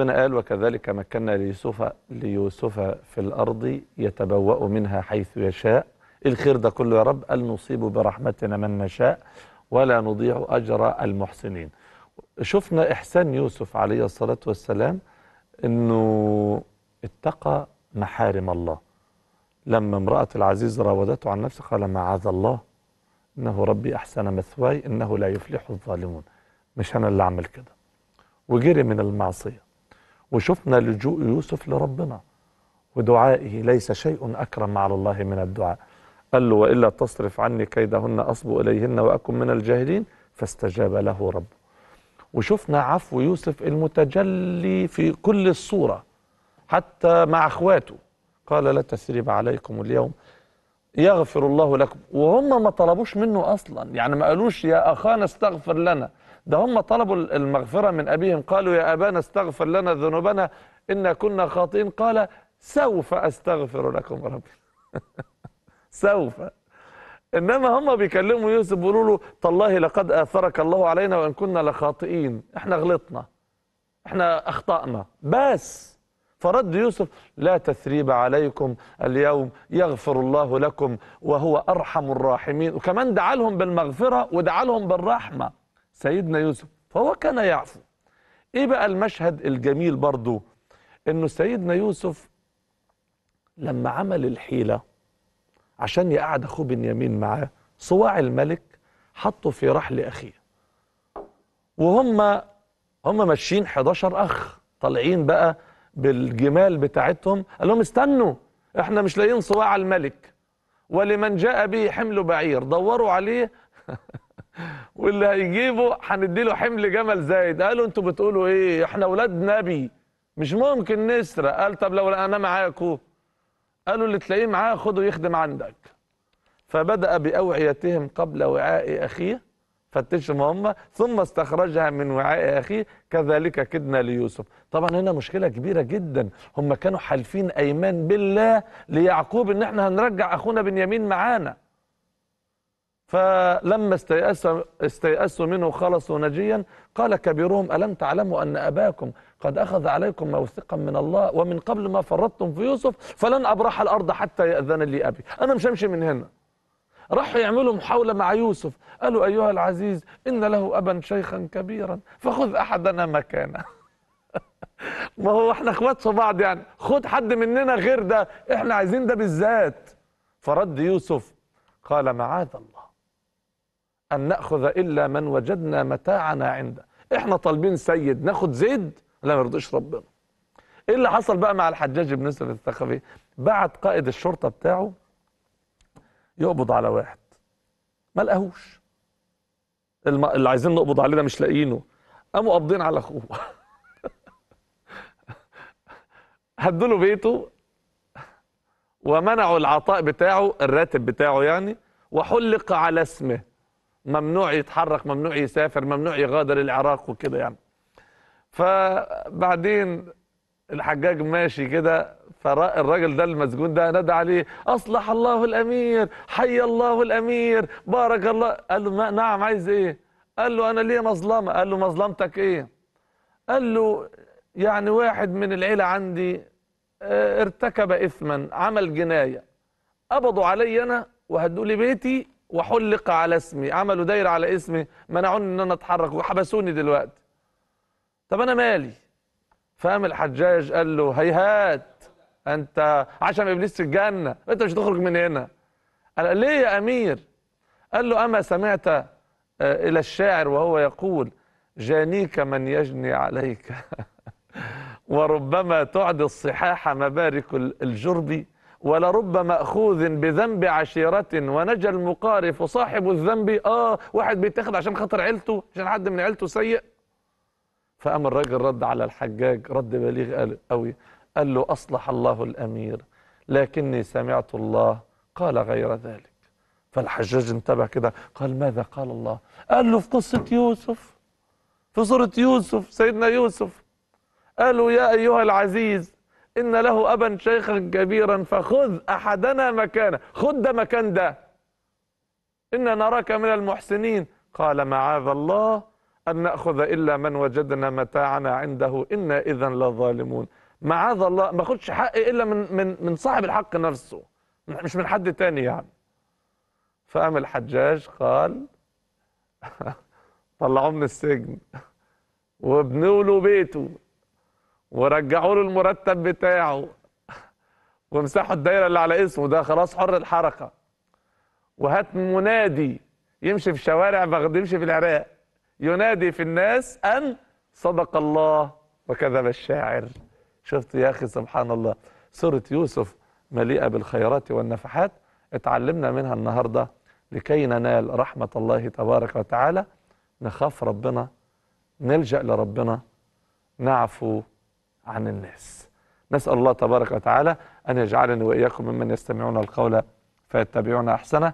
ربنا قال وكذلك مكنا ليوسف ليوسف في الأرض يتبوأ منها حيث يشاء الخير ده كله يا رب قال نصيب برحمتنا من نشاء ولا نضيع أجر المحسنين شفنا إحسان يوسف عليه الصلاة والسلام أنه اتقى محارم الله لما امرأة العزيز راودته عن نفسه قال معاذ الله إنه ربي أحسن مثواي إنه لا يفلح الظالمون مش أنا اللي أعمل كده وجري من المعصية وشفنا لجوء يوسف لربنا ودعائه ليس شيء أكرم على الله من الدعاء قال له وإلا تصرف عني كيدهن أصب إليهن وأكن من الجاهلين فاستجاب له ربه وشفنا عفو يوسف المتجلي في كل الصورة حتى مع أخواته قال لا تثريب عليكم اليوم يغفر الله لكم وهم ما طلبوش منه أصلا يعني ما قالوش يا أخانا استغفر لنا ده هم طلبوا المغفرة من أبيهم قالوا يا أبانا استغفر لنا ذنوبنا إنا كنا خاطئين قال سوف أستغفر لكم ربي سوف انما هم بيكلموا يوسف بيقولوا له تالله لقد اثرك الله علينا وان كنا لخاطئين احنا غلطنا احنا اخطانا بس فرد يوسف لا تثريب عليكم اليوم يغفر الله لكم وهو ارحم الراحمين وكمان دعا لهم بالمغفره ودعا لهم بالرحمه سيدنا يوسف فهو كان يعفو ايه بقى المشهد الجميل برضو انه سيدنا يوسف لما عمل الحيلة عشان يقعد اخوه بنيامين معاه صواع الملك حطه في رحل اخيه وهم هم ماشيين 11 اخ طالعين بقى بالجمال بتاعتهم قال لهم استنوا احنا مش لاقيين صواع الملك ولمن جاء به حمل بعير دوروا عليه واللي هيجيبه هنديله حمل جمل زايد قالوا انتوا بتقولوا ايه احنا اولاد نبي مش ممكن نسرق قال طب لو انا معاكوا قالوا اللي تلاقيه معاه خده يخدم عندك فبدأ بأوعيتهم قبل وعاء أخيه فتشهم هم ثم استخرجها من وعاء أخيه كذلك كدنا ليوسف طبعا هنا مشكلة كبيرة جدا هم كانوا حالفين أيمان بالله ليعقوب إن احنا هنرجع أخونا بنيامين معانا فلما استيأس استيأسوا منه خلصوا نجيا قال كبيرهم ألم تعلموا أن أباكم قد أخذ عليكم موثقا من الله ومن قبل ما فرطتم في يوسف فلن أبرح الأرض حتى يأذن لي أبي أنا مش همشي من هنا راحوا يعملوا محاولة مع يوسف قالوا أيها العزيز إن له أبا شيخا كبيرا فخذ أحدنا مكانه ما هو احنا اخوات في بعض يعني خد حد مننا غير ده احنا عايزين ده بالذات فرد يوسف قال معاذ الله أن نأخذ إلا من وجدنا متاعنا عنده إحنا طالبين سيد ناخد زيد لا ما يرضيش ربنا إيه اللي حصل بقى مع الحجاج بن يوسف الثقفي بعت قائد الشرطة بتاعه يقبض على واحد ما لقاهوش اللي عايزين نقبض عليه ده مش لاقيينه قاموا قابضين على اخوه هدوا له بيته ومنعوا العطاء بتاعه الراتب بتاعه يعني وحلق على اسمه ممنوع يتحرك ممنوع يسافر ممنوع يغادر العراق وكده يعني فبعدين الحجاج ماشي كده فالراجل ده المسجون ده نادى عليه اصلح الله الامير حي الله الامير بارك الله قال له ما نعم عايز ايه قال له انا ليه مظلمه قال له مظلمتك ايه قال له يعني واحد من العيله عندي آه، ارتكب اثما عمل جنايه قبضوا علي انا وهدوا لي بيتي وحلق على اسمي عملوا دايرة على اسمي منعوني ان انا اتحرك وحبسوني دلوقتي طب انا مالي فقام الحجاج قال له هيهات انت عشان ابليس في الجنة انت مش هتخرج من هنا قال ليه يا امير قال له اما سمعت آه، الى الشاعر وهو يقول جانيك من يجني عليك وربما تعد الصحاح مبارك الجرب ولرب مأخوذ بذنب عشيرة ونجا المقارف صاحب الذنب آه واحد بيتاخد عشان خاطر عيلته عشان حد من عيلته سيء فقام الراجل رد على الحجاج رد بليغ قوي قال له أصلح الله الأمير لكني سمعت الله قال غير ذلك فالحجاج انتبه كده قال ماذا قال الله قال له في قصة يوسف في سورة يوسف سيدنا يوسف قالوا يا أيها العزيز إن له أبا شيخا كبيرا فخذ أحدنا مكانه خذ ده مكان ده إن نراك من المحسنين قال معاذ الله أن نأخذ إلا من وجدنا متاعنا عنده إنا إذا لظالمون معاذ الله ما خدش حقي إلا من, من, من صاحب الحق نفسه مش من حد تاني يعني فقام الحجاج قال طلعوه من السجن وابنوا له بيته ورجعوا له المرتب بتاعه وامسحوا الدايره اللي على اسمه ده خلاص حر الحركه وهات منادي يمشي في شوارع بغداد يمشي في العراق ينادي في الناس ان صدق الله وكذب الشاعر شفت يا اخي سبحان الله سوره يوسف مليئه بالخيرات والنفحات اتعلمنا منها النهارده لكي ننال رحمه الله تبارك وتعالى نخاف ربنا نلجا لربنا نعفو عن الناس نسأل الله تبارك وتعالى أن يجعلني وإياكم ممن يستمعون القول فيتبعون أحسنه